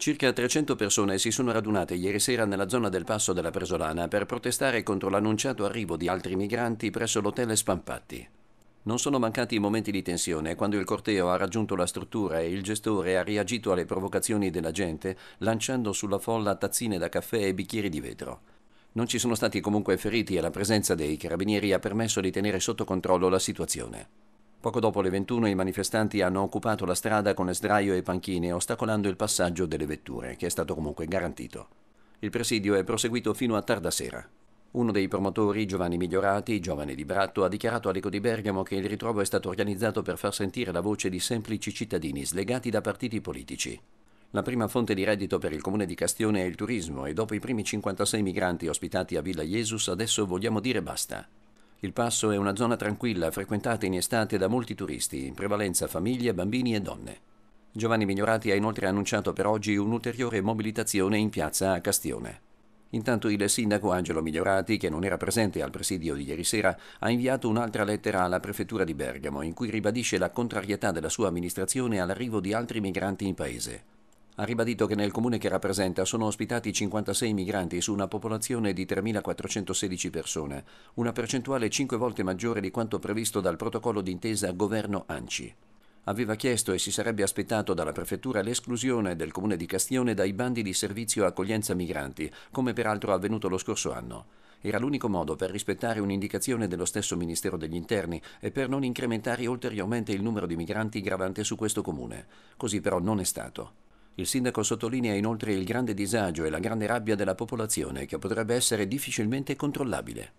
Circa 300 persone si sono radunate ieri sera nella zona del Passo della Presolana per protestare contro l'annunciato arrivo di altri migranti presso l'hotel Spampatti. Non sono mancati i momenti di tensione quando il corteo ha raggiunto la struttura e il gestore ha reagito alle provocazioni della gente lanciando sulla folla tazzine da caffè e bicchieri di vetro. Non ci sono stati comunque feriti e la presenza dei carabinieri ha permesso di tenere sotto controllo la situazione. Poco dopo le 21 i manifestanti hanno occupato la strada con sdraio e panchine, ostacolando il passaggio delle vetture, che è stato comunque garantito. Il presidio è proseguito fino a tarda sera. Uno dei promotori, Giovanni Migliorati, giovane di Bratto, ha dichiarato a Lico di Bergamo che il ritrovo è stato organizzato per far sentire la voce di semplici cittadini slegati da partiti politici. La prima fonte di reddito per il comune di Castione è il turismo e dopo i primi 56 migranti ospitati a Villa Jesus adesso vogliamo dire basta. Il passo è una zona tranquilla, frequentata in estate da molti turisti, in prevalenza famiglie, bambini e donne. Giovanni Migliorati ha inoltre annunciato per oggi un'ulteriore mobilitazione in piazza a Castione. Intanto il sindaco Angelo Migliorati, che non era presente al presidio di ieri sera, ha inviato un'altra lettera alla prefettura di Bergamo in cui ribadisce la contrarietà della sua amministrazione all'arrivo di altri migranti in paese ha ribadito che nel comune che rappresenta sono ospitati 56 migranti su una popolazione di 3.416 persone, una percentuale cinque volte maggiore di quanto previsto dal protocollo d'intesa governo-ANCI aveva chiesto e si sarebbe aspettato dalla prefettura l'esclusione del comune di Castione dai bandi di servizio accoglienza migranti, come peraltro avvenuto lo scorso anno. Era l'unico modo per rispettare un'indicazione dello stesso Ministero degli Interni e per non incrementare ulteriormente il numero di migranti gravante su questo comune. Così però non è stato. Il sindaco sottolinea inoltre il grande disagio e la grande rabbia della popolazione che potrebbe essere difficilmente controllabile.